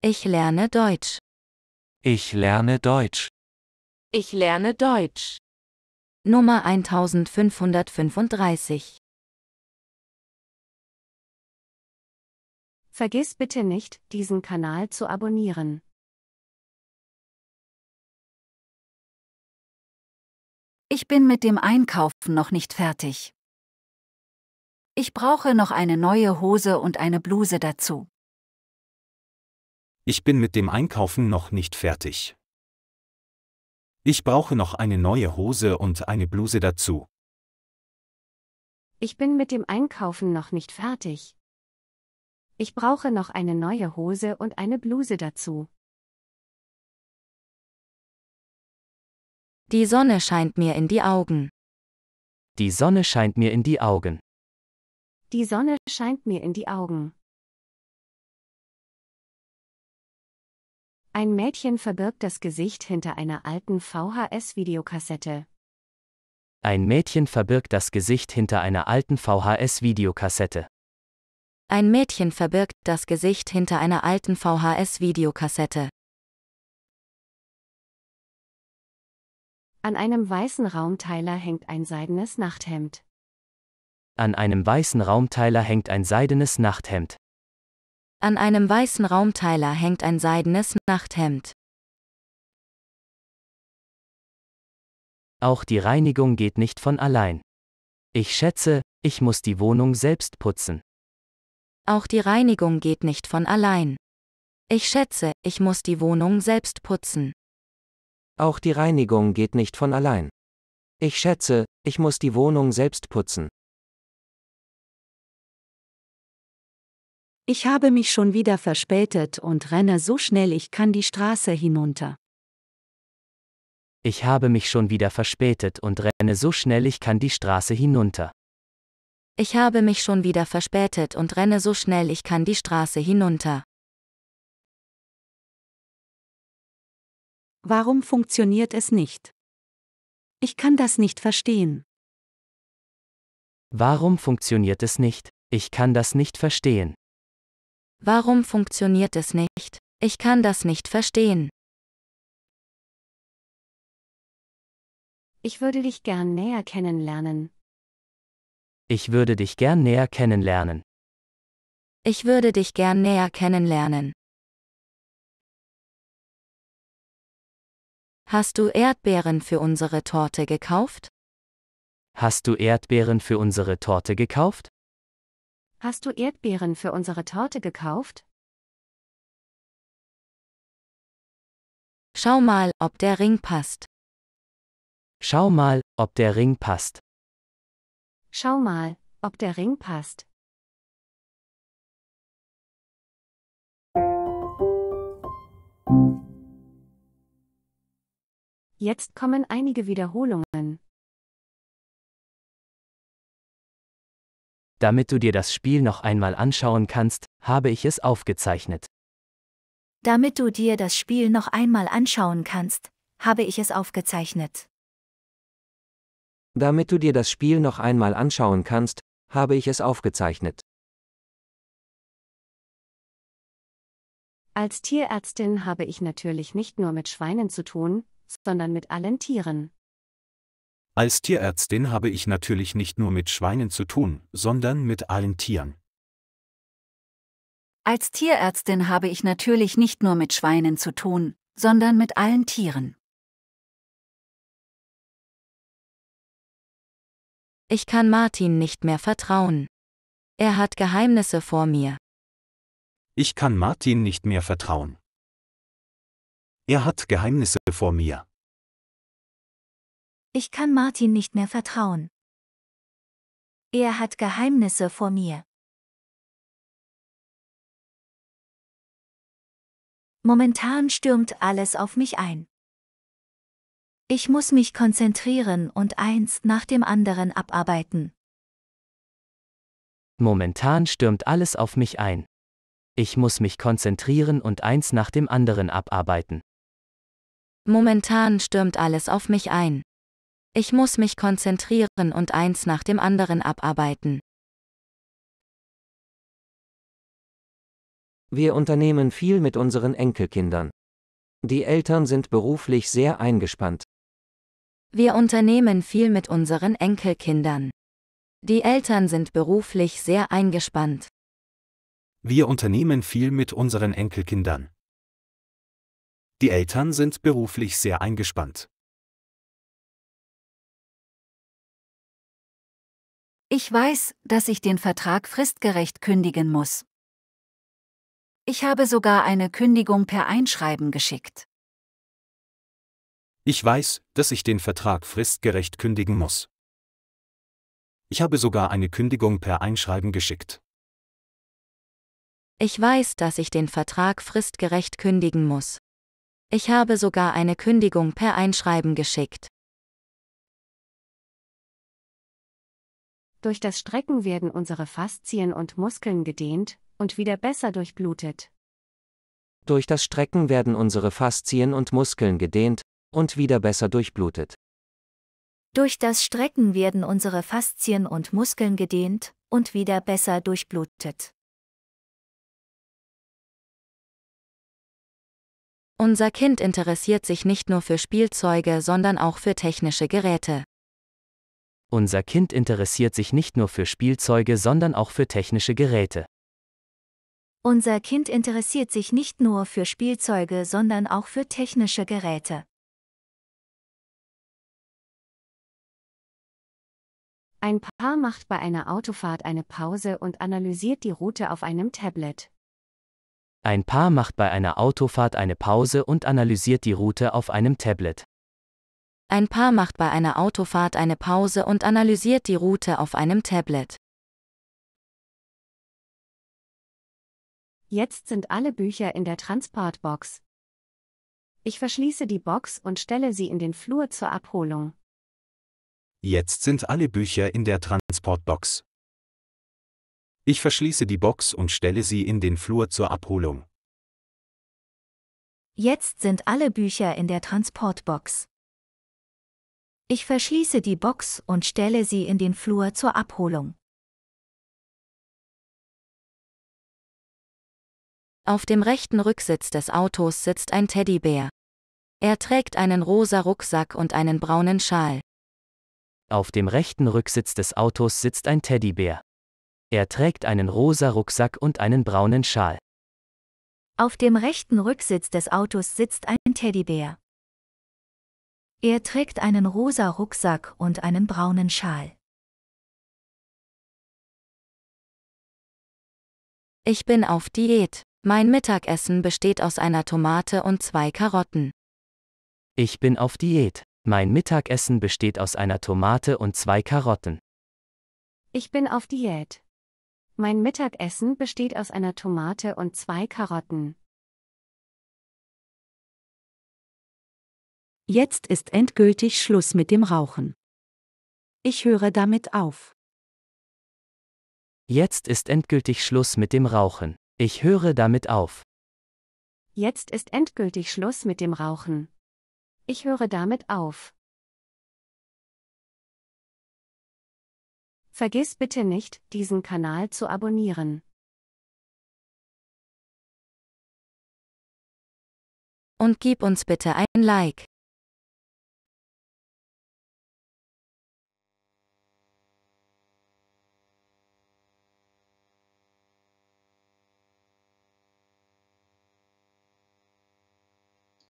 Ich lerne Deutsch. Ich lerne Deutsch. Ich lerne Deutsch. Nummer 1535. Vergiss bitte nicht, diesen Kanal zu abonnieren. Ich bin mit dem Einkaufen noch nicht fertig. Ich brauche noch eine neue Hose und eine Bluse dazu. Ich bin mit dem Einkaufen noch nicht fertig. Ich brauche noch eine neue Hose und eine Bluse dazu. Ich bin mit dem Einkaufen noch nicht fertig. Ich brauche noch eine neue Hose und eine Bluse dazu. Die Sonne scheint mir in die Augen. Die Sonne scheint mir in die Augen. Die Sonne scheint mir in die Augen. Ein Mädchen verbirgt das Gesicht hinter einer alten VHS-Videokassette. Ein Mädchen verbirgt das Gesicht hinter einer alten VHS-Videokassette. Ein Mädchen verbirgt das Gesicht hinter einer alten VHS-Videokassette. An einem weißen Raumteiler hängt ein seidenes Nachthemd. An einem weißen Raumteiler hängt ein seidenes Nachthemd. An einem weißen Raumteiler hängt ein seidenes Nachthemd. Auch die Reinigung geht nicht von allein. Ich schätze, ich muss die Wohnung selbst putzen. Auch die Reinigung geht nicht von allein. Ich schätze, ich muss die Wohnung selbst putzen. Auch die Reinigung geht nicht von allein. Ich schätze, ich muss die Wohnung selbst putzen. Ich habe mich schon wieder verspätet und renne so schnell ich kann die Straße hinunter. Ich habe mich schon wieder verspätet und renne so schnell ich kann die Straße hinunter. Ich habe mich schon wieder verspätet und renne so schnell ich kann die Straße hinunter. Warum funktioniert es nicht? Ich kann das nicht verstehen. Warum funktioniert es nicht? Ich kann das nicht verstehen. Warum funktioniert es nicht? Ich kann das nicht verstehen. Ich würde dich gern näher kennenlernen. Ich würde dich gern näher kennenlernen. Ich würde dich gern näher kennenlernen. Hast du Erdbeeren für unsere Torte gekauft? Hast du Erdbeeren für unsere Torte gekauft? Hast du Erdbeeren für unsere Torte gekauft? Schau mal, ob der Ring passt. Schau mal, ob der Ring passt. Schau mal, ob der Ring passt. Jetzt kommen einige Wiederholungen. Damit du dir das Spiel noch einmal anschauen kannst, habe ich es aufgezeichnet. Damit du dir das Spiel noch einmal anschauen kannst, habe ich es aufgezeichnet. Damit du dir das Spiel noch einmal anschauen kannst, habe ich es aufgezeichnet. Als Tierärztin habe ich natürlich nicht nur mit Schweinen zu tun, sondern mit allen Tieren. Als Tierärztin habe ich natürlich nicht nur mit Schweinen zu tun, sondern mit allen Tieren. Als Tierärztin habe ich natürlich nicht nur mit Schweinen zu tun, sondern mit allen Tieren. Ich kann Martin nicht mehr vertrauen. Er hat Geheimnisse vor mir. Ich kann Martin nicht mehr vertrauen. Er hat Geheimnisse vor mir. Ich kann Martin nicht mehr vertrauen. Er hat Geheimnisse vor mir. Momentan stürmt alles auf mich ein. Ich muss mich konzentrieren und eins nach dem anderen abarbeiten. Momentan stürmt alles auf mich ein. Ich muss mich konzentrieren und eins nach dem anderen abarbeiten. Momentan stürmt alles auf mich ein. Ich muss mich konzentrieren und eins nach dem anderen abarbeiten. Wir unternehmen viel mit unseren Enkelkindern. Die Eltern sind beruflich sehr eingespannt. Wir unternehmen viel mit unseren Enkelkindern. Die Eltern sind beruflich sehr eingespannt. Wir unternehmen viel mit unseren Enkelkindern. Die Eltern sind beruflich sehr eingespannt. Ich weiß, dass ich den Vertrag fristgerecht kündigen muss. Ich habe sogar eine Kündigung per Einschreiben geschickt. Ich weiß, dass ich den Vertrag fristgerecht kündigen muss. Ich habe sogar eine Kündigung per Einschreiben geschickt. Ich weiß, dass ich den Vertrag fristgerecht kündigen muss. Ich habe sogar eine Kündigung per Einschreiben geschickt. Durch das Strecken werden unsere Faszien und Muskeln gedehnt und wieder besser durchblutet. Durch das Strecken werden unsere Faszien und Muskeln gedehnt und wieder besser durchblutet. Durch das Strecken werden unsere Faszien und Muskeln gedehnt und wieder besser durchblutet. Unser Kind interessiert sich nicht nur für Spielzeuge, sondern auch für technische Geräte. Unser Kind interessiert sich nicht nur für Spielzeuge, sondern auch für technische Geräte. Unser Kind interessiert sich nicht nur für Spielzeuge, sondern auch für technische Geräte. Ein Paar macht bei einer Autofahrt eine Pause und analysiert die Route auf einem Tablet. Ein Paar macht bei einer Autofahrt eine Pause und analysiert die Route auf einem Tablet. Ein Paar macht bei einer Autofahrt eine Pause und analysiert die Route auf einem Tablet. Jetzt sind alle Bücher in der Transportbox. Ich verschließe die Box und stelle sie in den Flur zur Abholung. Jetzt sind alle Bücher in der Transportbox. Ich verschließe die Box und stelle sie in den Flur zur Abholung. Jetzt sind alle Bücher in der Transportbox. Ich verschließe die Box und stelle sie in den Flur zur Abholung. Auf dem rechten Rücksitz des Autos sitzt ein Teddybär. Er trägt einen rosa Rucksack und einen braunen Schal. Auf dem rechten Rücksitz des Autos sitzt ein Teddybär. Er trägt einen rosa Rucksack und einen braunen Schal. Auf dem rechten Rücksitz des Autos sitzt ein Teddybär. Er trägt einen rosa Rucksack und einen braunen Schal. Ich bin auf Diät. Mein Mittagessen besteht aus einer Tomate und zwei Karotten. Ich bin auf Diät. Mein Mittagessen besteht aus einer Tomate und zwei Karotten. Ich bin auf Diät. Mein Mittagessen besteht aus einer Tomate und zwei Karotten. Jetzt ist endgültig Schluss mit dem Rauchen. Ich höre damit auf. Jetzt ist endgültig Schluss mit dem Rauchen. Ich höre damit auf. Jetzt ist endgültig Schluss mit dem Rauchen. Ich höre damit auf. Vergiss bitte nicht, diesen Kanal zu abonnieren. Und gib uns bitte ein Like.